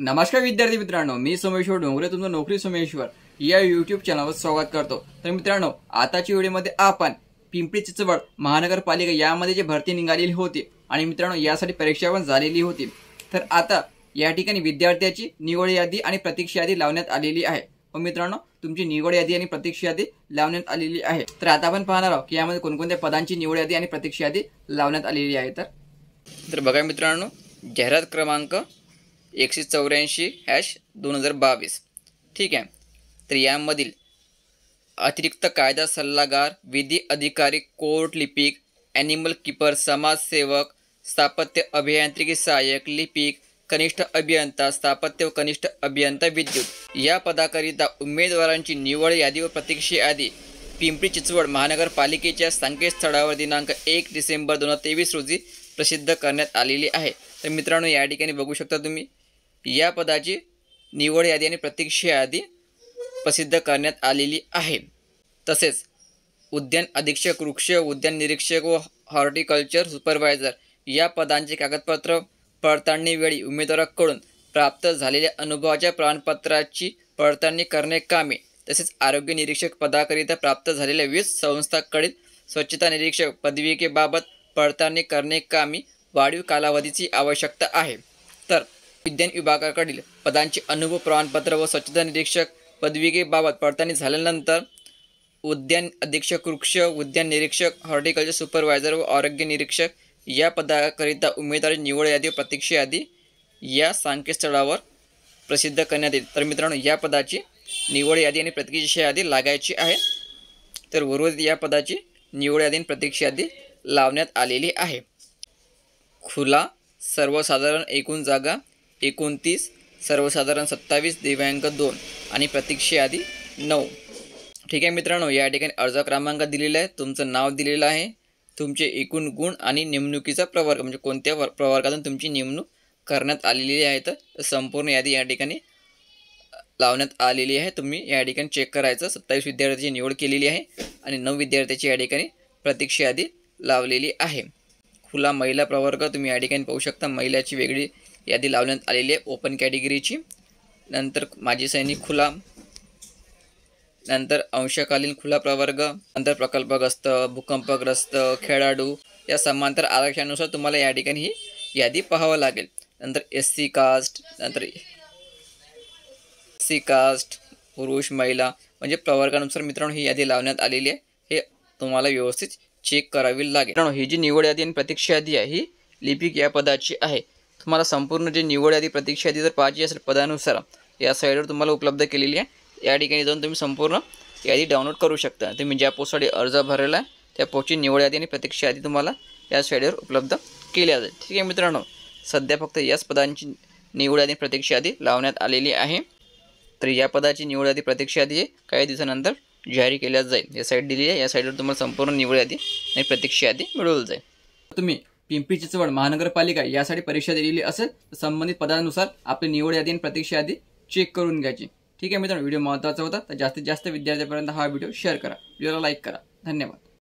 नमस्कार विद्यार्थी मित्रांनो मी सोमेश्वर डोंगरे तुमचं नोकरी सोमेश्वर या युट्यूब चॅनलवर स्वागत करतो तर मित्रांनो आताच्या व्हिडिओमध्ये आपण पिंपरी चिंचवड महानगरपालिका यामध्ये जे भरती निघालेली होती आणि मित्रांनो यासाठी परीक्षा पण झालेली होती तर आता या ठिकाणी विद्यार्थ्याची निवड यादी आणि प्रतीक्षा यादी लावण्यात आलेली आहे व मित्रांनो तुमची निवड यादी आणि प्रतीक्षा यादी लावण्यात आलेली आहे तर आता आपण पाहणार आहोत की यामध्ये कोणकोणत्या पदांची निवड यादी आणि प्रतीक्षा यादी लावण्यात आलेली आहे तर बघा मित्रांनो जाहिरात क्रमांक एकशे चौऱ्याऐंशी हॅश दोन हजार बावीस ठीक आहे तर यामधील अतिरिक्त कायदा सल्लागार विधी अधिकारी कोर्ट लिपिक ॲनिमल किपर समाजसेवक स्थापत्य अभियांत्रिकी सहाय्यक लिपिक कनिष्ठ अभियंता स्थापत्य व कनिष्ठ अभियंता विद्युत या पदाकरिता उमेदवारांची निवड यादी व प्रतीक्षा यादी पिंपरी चिंचवड महानगरपालिकेच्या संकेतस्थळावर दिनांक एक डिसेंबर दोन हजार तेवीस रोजी प्रसिद्ध करण्यात आलेली आहे तर मित्रांनो या ठिकाणी बघू शकता तुम्ही या पदाची निवड यादी आणि प्रतीक्षा यादी प्रसिद्ध करण्यात आलेली आहे तसेच उद्यान अधीक्षक वृक्ष उद्यान निरीक्षक व हॉर्टिकल्चर सुपरवायझर या पदांचे कागदपत्र पडताळणीवेळी उमेदवाराकडून प्राप्त झालेल्या अनुभवाच्या प्रमाणपत्राची पडताळणी करणे कामे तसेच आरोग्य निरीक्षक पदाकरिता प्राप्त झालेल्या वीज संस्थांकडील स्वच्छता निरीक्षक पदविकेबाबत पडताळणी करणे कामी वाढीव कालावधीची आवश्यकता आहे तर विज्ञान विभागाकडील पदांचे अनुभव प्रमाणपत्र व स्वच्छता निरीक्षक पदविकेबाबत पडताळणी झाल्यानंतर उद्यान अधीक्षक वृक्ष उद्यान निरीक्षक हॉर्टिकल्चर सुपरवायझर व आरोग्य निरीक्षक या पदाकरिता उमेदवारी निवड यादी व प्रतीक्षा यादी या संकेतस्थळावर प्रसिद्ध करण्यात येईल तर मित्रांनो या पदाची निवड यादी आणि प्रतीक्षा यादी लागायची आहे तर उर्वरित या पदाची निवड यादी आणि प्रतीक्षा यादी लावण्यात आलेली आहे खुला सर्वसाधारण एकूण जागा एकोणतीस सर्वसाधारण सत्तावीस दिव्यांक दोन आणि यादी नऊ ठीक आहे मित्रांनो या ठिकाणी अर्ज क्रमांक दिलेला आहे तुमचं नाव दिलेलं आहे तुमचे एकूण गुण आणि नेमणुकीचा प्रवर्ग म्हणजे कोणत्या व प्रवर्गातून तुमची नेमणूक करण्यात आलेली आहे तर संपूर्ण यादी या ठिकाणी लावण्यात आलेली आहे तुम्ही या ठिकाणी चेक करायचं सत्तावीस विद्यार्थ्याची निवड केलेली आहे आणि नऊ विद्यार्थ्याची या ठिकाणी प्रतीक्षा यादी लावलेली आहे खुला महिला प्रवर्ग तुम्ही या ठिकाणी पाहू शकता महिलाची वेगळी यादी लावण्यात आलेली आहे ओपन कॅटेगरीची नंतर माजी सैनिक खुला नंतर अंशकालीन खुला प्रवर्ग नंतर प्रकल्पग्रस्त भूकंपग्रस्त खेळाडू या समांतर आरक्षणानुसार तुम्हाला या ठिकाणी ही यादी पाहावं लागेल नंतर एस सी कास्ट नंतर सी कास्ट पुरुष महिला म्हणजे प्रवर्गानुसार मित्रांनो ही यादी लावण्यात आलेली आहे हे तुम्हाला व्यवस्थित चेक करावी लागेल ही जी निवड यादी आणि प्रतीक्षा यादी आहे ही लिपिक या पदाची आहे तुम्हाला संपूर्ण जे निवड यादी प्रतीक्षा यादी जर पाहिजे असेल पदानुसार या साईडवर तुम्हाला उपलब्ध केलेली आहे या ठिकाणी जाऊन तुम्ही संपूर्ण यादी डाउनलोड करू शकता तुम्ही ज्या पोस्टसाठी अर्ज भरलेला आहे त्या पोस्टची निवड यादी आणि प्रतीक्षा यादी तुम्हाला या साईडवर उपलब्ध केल्या जाईल ठीक आहे मित्रांनो सध्या फक्त याच पदांची निवड यादी प्रतीक्षा यादी लावण्यात आलेली आहे तर या पदाची निवड यादी प्रतीक्षा यादी काही दिवसानंतर जाहीर केल्या जाईल या साईड दिली आहे या साईडवर तुम्हाला संपूर्ण निवड यादी आणि प्रतीक्षा यादी मिळवली जाईल तुम्ही पिंपरी चिंचवड महानगरपालिका यासाठी परीक्षा दिलेली असेल तर संबंधित पदानुसार आपली निवड यादी आणि प्रतीक्षा यादी चेक करून घ्यायची ठीक आहे मित्रांनो व्हिडिओ महत्त्वाचा होता तर जास्तीत जास्त विद्यार्थ्यांपर्यंत हा व्हिडिओ शेअर करा व्हिडिओला लाईक करा धन्यवाद